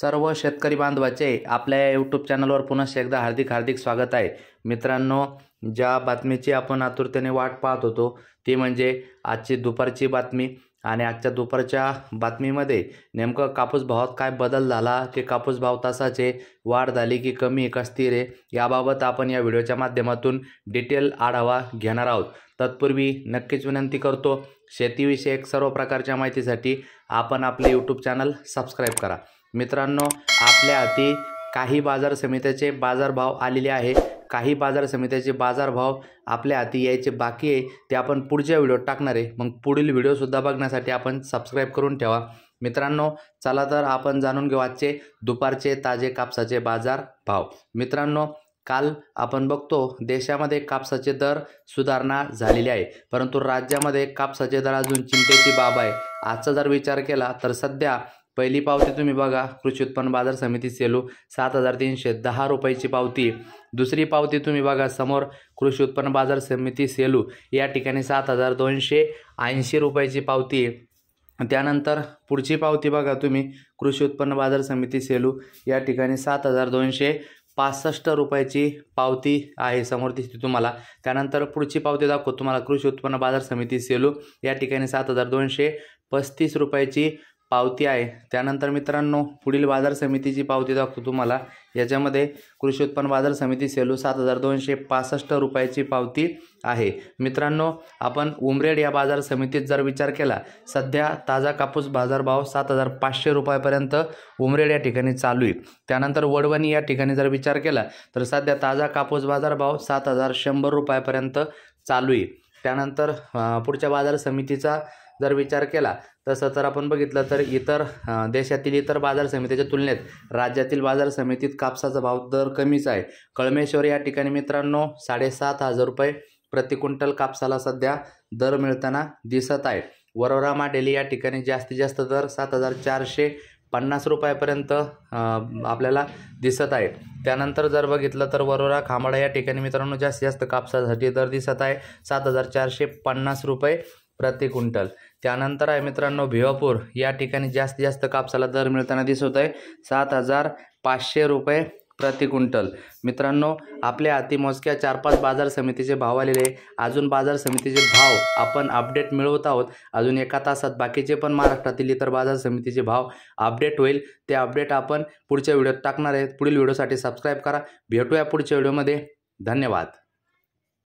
सर्व शेतकरी बांधवाचे आपल्या या यूट्यूब चॅनलवर पुन्हा एकदा हार्दिक हार्दिक स्वागत आहे मित्रांनो ज्या बातमीची आपण आतुरतेने वाट पाहत होतो ती म्हणजे आजची दुपारची बातमी आणि आजच्या दुपारच्या बातमीमध्ये नेमकं कापूस भावात काय बदल झाला की कापूस भाव तासाचे वाढ झाली की कमी का स्थिर आहे याबाबत आपण या व्हिडिओच्या माध्यमातून डिटेल आढावा घेणार आहोत तत्पूर्वी नक्कीच विनंती करतो शेतीविषयक सर्व प्रकारच्या माहितीसाठी आपण आपले यूट्यूब चॅनल सबस्क्राईब करा मित्रांनो आपल्या हाती काही बाजार समित्याचे बाजारभाव आलेले आहे काही बाजार समित्याचे बाजारभाव आपल्या हाती यायचे बाकी आहे ते आपण पुढच्या व्हिडिओत टाकणार आहे मग पुढील व्हिडिओसुद्धा बघण्यासाठी आपण सबस्क्राईब करून ठेवा मित्रांनो चला तर आपण जाणून घेऊ आजचे दुपारचे ताजे कापसाचे बाजार भाव मित्रांनो काल आपण बघतो देशामध्ये कापसाचे दर सुधारणा झालेले आहे परंतु राज्यामध्ये कापसाचे दर अजून चिंतेची बाब आहे आजचा जर विचार केला तर सध्या पहिली पावती तुम्ही बघा कृषी उत्पन्न बाजार समिती सेलू सात हजार तीनशे दहा रुपयाची पावती दुसरी पावती तुम्ही बघा समोर कृषी उत्पन्न बाजार समिती सेलू या ठिकाणी सात हजार दोनशे ऐंशी रुपयाची पावती त्यानंतर पुढची पावती बघा तुम्ही कृषी उत्पन्न बाजार समिती सेलू या ठिकाणी सात हजार दोनशे पासष्ट रुपयाची पावती आहे समोर दिसते तुम्हाला त्यानंतर पुढची पावती दाखवतो तुम्हाला कृषी उत्पन्न बाजार समिती सेलू या ठिकाणी सात हजार दोनशे पस्तीस रुपयाची पावती आहे त्यानंतर मित्रांनो पुढील बाजार समितीची पावती दाखवतो तुम्हाला याच्यामध्ये कृषी उत्पन्न बाजार समिती सेलू सात हजार दोनशे पासष्ट रुपयाची पावती आहे मित्रांनो आपण उमरेड या बाजार समितीत जर विचार केला सध्या ताजा कापूस बाजारभाव सात हजार पाचशे रुपयापर्यंत उमरेड या ठिकाणी चालू आहे त्यानंतर वडवणी या ठिकाणी जर विचार केला तर सध्या ताजा कापूस बाजारभाव सात हजार शंभर रुपयापर्यंत चालू आहे त्यानंतर पुढच्या बाजार समितीचा जर विचार केला तसं तर आपण बघितलं तर इतर देशातील इतर बाजार समितीच्या तुलनेत राज्यातील बाजार समितीत कापसाचा भाव दर कमीच आहे कळमेश्वर या ठिकाणी मित्रांनो साडेसात हजार रुपये प्रति क्विंटल कापसाला सध्या दर मिळताना दिसत आहे वरोरा डेली या ठिकाणी जास्तीत जास्त दर सात हजार चारशे पन्नास रुपयापर्यंत आपल्याला दिसत आहे त्यानंतर जर बघितलं तर वरोरा खांबाडा या ठिकाणी मित्रांनो जास्तीत जास्त कापसासाठी दर दिसत आहे सात हजार चारशे पन्नास रुपये प्रति क्विंटल त्यानंतर आहे मित्रांनो भिवापूर या ठिकाणी जास्तीत जास्त कापसाला दर मिळताना दिसत आहे सात हजार पाचशे रुपये प्रति क्विंटल मित्रांनो आपल्या अतिमोजक्या चार पाच बाजार समितीचे भाव आलेले अजून बाजार समितीचे भाव आपण अपडेट मिळवत आहोत अजून एका तासात बाकीचे पण महाराष्ट्रातील इतर बाजार समितीचे भाव अपडेट होईल ते अपडेट आपण पुढच्या व्हिडिओत टाकणार आहेत पुढील व्हिडिओसाठी सबस्क्राईब करा भेटूया पुढच्या व्हिडिओमध्ये धन्यवाद